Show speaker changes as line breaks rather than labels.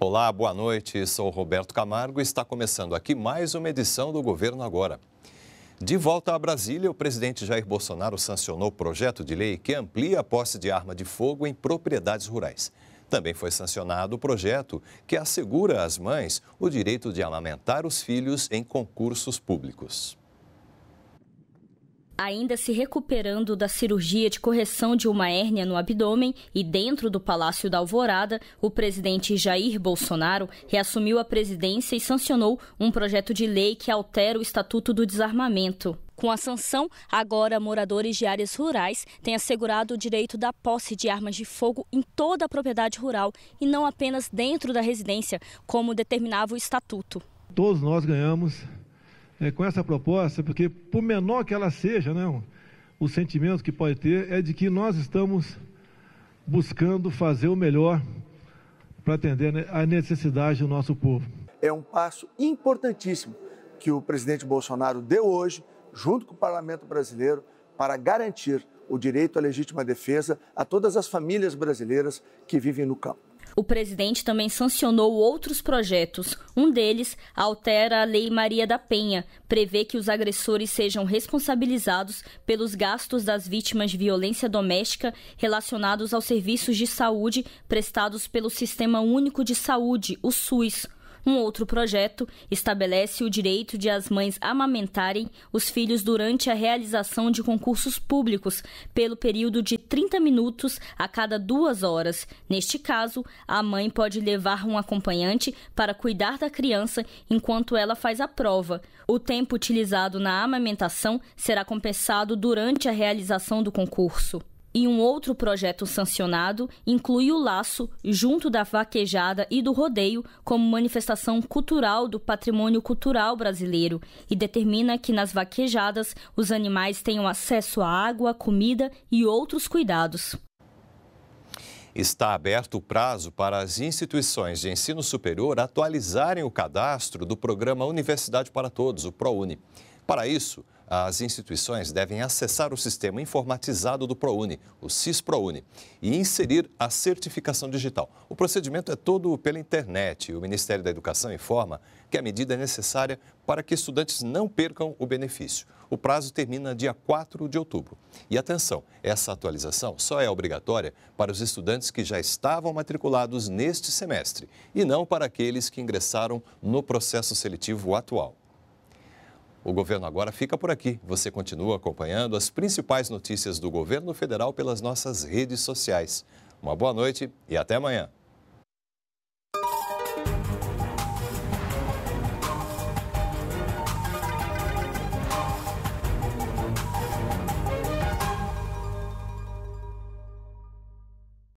Olá, boa noite. Sou Roberto Camargo e está começando aqui mais uma edição do Governo Agora. De volta a Brasília, o presidente Jair Bolsonaro sancionou o projeto de lei que amplia a posse de arma de fogo em propriedades rurais. Também foi sancionado o projeto que assegura às mães o direito de amamentar os filhos em concursos públicos
ainda se recuperando da cirurgia de correção de uma hérnia no abdômen e dentro do Palácio da Alvorada, o presidente Jair Bolsonaro reassumiu a presidência e sancionou um projeto de lei que altera o Estatuto do Desarmamento. Com a sanção, agora moradores de áreas rurais têm assegurado o direito da posse de armas de fogo em toda a propriedade rural e não apenas dentro da residência, como determinava o estatuto.
Todos nós ganhamos é, com essa proposta, porque por menor que ela seja, né, o sentimento que pode ter é de que nós estamos buscando fazer o melhor para atender né, a necessidade do nosso povo. É um passo importantíssimo que o presidente Bolsonaro deu hoje, junto com o parlamento brasileiro, para garantir o direito à legítima defesa a todas as famílias brasileiras que vivem no campo.
O presidente também sancionou outros projetos. Um deles altera a Lei Maria da Penha, prevê que os agressores sejam responsabilizados pelos gastos das vítimas de violência doméstica relacionados aos serviços de saúde prestados pelo Sistema Único de Saúde, o SUS. Um outro projeto estabelece o direito de as mães amamentarem os filhos durante a realização de concursos públicos, pelo período de 30 minutos a cada duas horas. Neste caso, a mãe pode levar um acompanhante para cuidar da criança enquanto ela faz a prova. O tempo utilizado na amamentação será compensado durante a realização do concurso e um outro projeto sancionado inclui o laço junto da vaquejada e do rodeio como manifestação cultural do patrimônio cultural brasileiro e determina que nas vaquejadas os animais tenham acesso à água, comida e outros cuidados.
Está aberto o prazo para as instituições de ensino superior atualizarem o cadastro do programa Universidade para Todos, o ProUni. Para isso, as instituições devem acessar o sistema informatizado do ProUni, o SIS-ProUni, e inserir a certificação digital. O procedimento é todo pela internet o Ministério da Educação informa que a medida é necessária para que estudantes não percam o benefício. O prazo termina dia 4 de outubro. E atenção, essa atualização só é obrigatória para os estudantes que já estavam matriculados neste semestre e não para aqueles que ingressaram no processo seletivo atual. O governo agora fica por aqui. Você continua acompanhando as principais notícias do governo federal pelas nossas redes sociais. Uma boa noite e até amanhã.